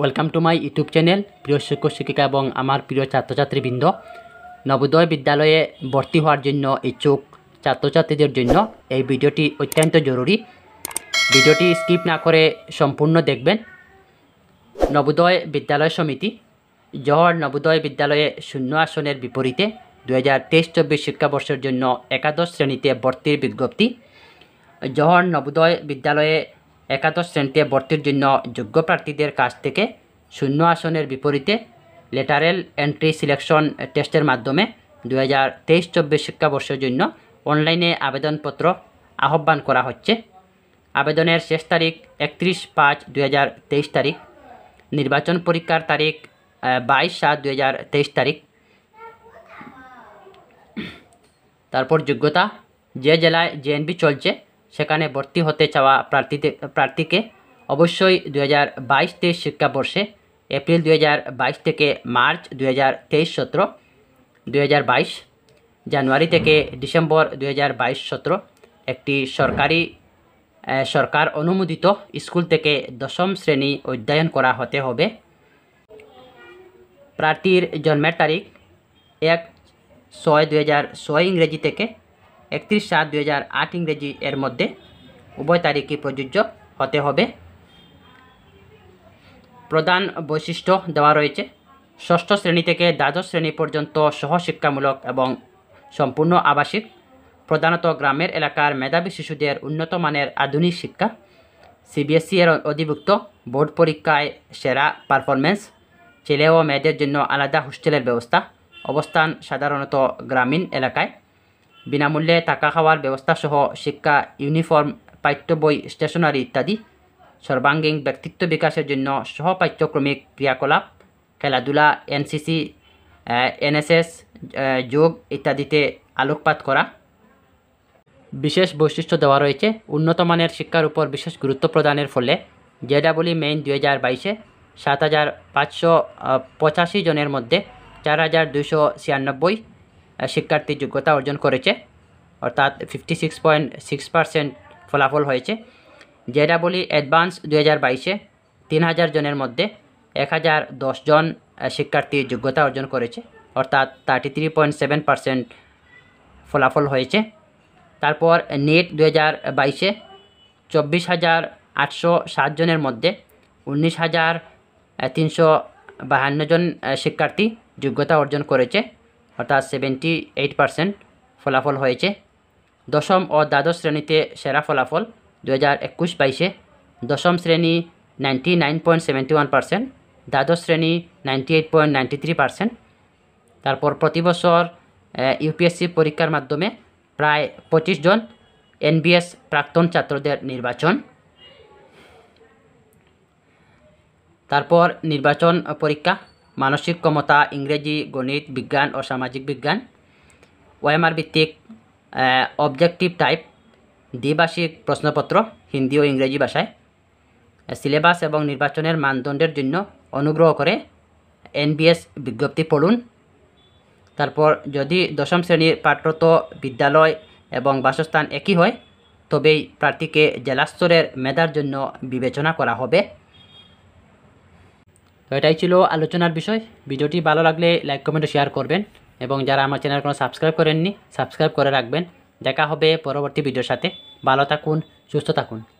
welcome to my YouTube channel প্রিয় শিক্ষক শিক্ষিকা এবং আমার প্রিয় ছাত্রছাত্রীবৃন্দ নবোদয় বিদ্যালয়ে ভর্তি হওয়ার জন্য ইচ্ছুক ছাত্রছাত্রীদের জন্য এই ভিডিওটি অত্যন্ত জরুরি ভিডিওটি স্কিপ না করে সম্পূর্ণ দেখবেন নবোদয় বিদ্যালয় সমিতি জহর নবোদয় বিদ্যালয়ে শূন্য আসনের বিপরীতে দু হাজার তেইশ চব্বিশ শিক্ষাবর্ষের জন্য একাদশ শ্রেণীতে ভর্তির বিজ্ঞপ্তি জহর নবোদয় বিদ্যালয়ে একাদশ শ্রেণীতে ভর্তির জন্য যোগ্য প্রার্থীদের কাছ থেকে শূন্য আসনের বিপরীতে লেটারেল এন্ট্রি সিলেকশন টেস্টের মাধ্যমে দু হাজার তেইশ চব্বিশ শিক্ষাবর্ষের জন্য অনলাইনে আবেদনপত্র আহ্বান করা হচ্ছে আবেদনের শেষ তারিখ একত্রিশ পাঁচ দু হাজার তেইশ তারিখ নির্বাচন পরীক্ষার তারিখ বাইশ সাত দু হাজার তেইশ তারিখ তারপর যোগ্যতা যে জেলায় জেএনবি চলছে সেখানে ভর্তি হতে চাওয়া প্রার্থীতে প্রার্থীকে অবশ্যই দু হাজার বাইশ তেইশ শিক্ষাবর্ষে এপ্রিল দু থেকে মার্চ দু হাজার তেইশ সতেরো দু জানুয়ারি থেকে ডিসেম্বর দু হাজার বাইশ সতেরো একটি সরকারি সরকার অনুমোদিত স্কুল থেকে দশম শ্রেণী অধ্যয়ন করা হতে হবে প্রার্থীর জন্মের তারিখ এক ছয় দু ছয় ইংরেজি থেকে একত্রিশ সাত দুই হাজার আট ইংরেজি এর মধ্যে উভয় তারিখই প্রযোজ্য হতে হবে প্রধান বৈশিষ্ট্য দেওয়া রয়েছে ষষ্ঠ শ্রেণী থেকে দ্বাদশ শ্রেণী পর্যন্ত সহশিক্ষামূলক এবং সম্পূর্ণ আবাসিক প্রধানত গ্রামের এলাকার মেধাবী শিশুদের উন্নত মানের আধুনিক শিক্ষা সিবিএসসি এর অধিভুক্ত বোর্ড পরীক্ষায় সেরা পারফরমেন্স ছেলে ও মেয়েদের জন্য আলাদা হোস্টেলের ব্যবস্থা অবস্থান সাধারণত গ্রামীণ এলাকায় বিনামূল্যে টাকা খাওয়ার ব্যবস্থাসহ শিক্ষা ইউনিফর্ম পাঠ্য বই স্টেশনারি ইত্যাদি সর্বাঙ্গীন ব্যক্তিত্ব বিকাশের জন্য সহ পাঠ্যক্রমিক ক্রিয়াকলাপ খেলাধুলা এনসিসি এনএসএস যোগ ইত্যাদিতে আলোকপাত করা বিশেষ বৈশিষ্ট্য দেওয়া রয়েছে উন্নতমানের শিক্ষার উপর বিশেষ গুরুত্ব প্রদানের ফলে জেডাবলি মেইন দুই হাজার বাইশে সাত হাজার পাঁচশো পঁচাশি জনের মধ্যে চার হাজার দুশো ছিয়ানব্বই শিক্ষার্থী যোগ্যতা অর্জন করেছে অর্থাৎ fifty six point six percent ফলাফল হয়েছে যেটা বলি অ্যাডভান্স দু হাজার বাইশে তিন হাজার জনের মধ্যে এক হাজার জন শিক্ষার্থী যোগ্যতা অর্জন করেছে অর্থাৎ thirty three point seven percent ফলাফল হয়েছে তারপর নেট দু হাজার বাইশে চব্বিশ হাজার আটশো সাতজনের মধ্যে উনিশ হাজার তিনশো বাহান্ন জন শিক্ষার্থী যোগ্যতা অর্জন করেছে অর্থাৎ সেভেন্টি এইট পার্সেন্ট ফলাফল হয়েছে দশম ও দ্বাদশ শ্রেণীতে সেরা ফলাফল দু হাজার একুশ বাইশে দশম শ্রেণী ninety nine point seventy one percent দ্বাদশ শ্রেণী ninety eight point ninety three percent তারপর প্রতি বছর ইউপিএসসি পরীক্ষার মাধ্যমে প্রায় পঁচিশ জন এনবিএস প্রাক্তন ছাত্রদের নির্বাচন তারপর নির্বাচন পরীক্ষা মানসিক ক্ষমতা ইংরেজি গণিত বিজ্ঞান ও সামাজিক বিজ্ঞান ওএমআর ভিত্তিক অবজেক্টিভ টাইপ দ্বিভাষিক প্রশ্নপত্র হিন্দি ও ইংরেজি ভাষায় সিলেবাস এবং নির্বাচনের মানদণ্ডের জন্য অনুগ্রহ করে এনবিএস বিজ্ঞপ্তি পড়ুন তারপর যদি দশম শ্রেণীর পাঠরত বিদ্যালয় এবং বাসস্থান একই হয় তবেই প্রার্থীকে জেলাস্তরের মেধার জন্য বিবেচনা করা হবে তো এটাই ছিল আলোচনার বিষয় ভিডিওটি ভালো লাগলে লাইক কমেন্ট শেয়ার করবেন এবং যারা আমার চ্যানেল কোনো সাবস্ক্রাইব করেননি সাবস্ক্রাইব করে রাখবেন দেখা হবে পরবর্তী ভিডিওর সাথে ভালো থাকুন সুস্থ থাকুন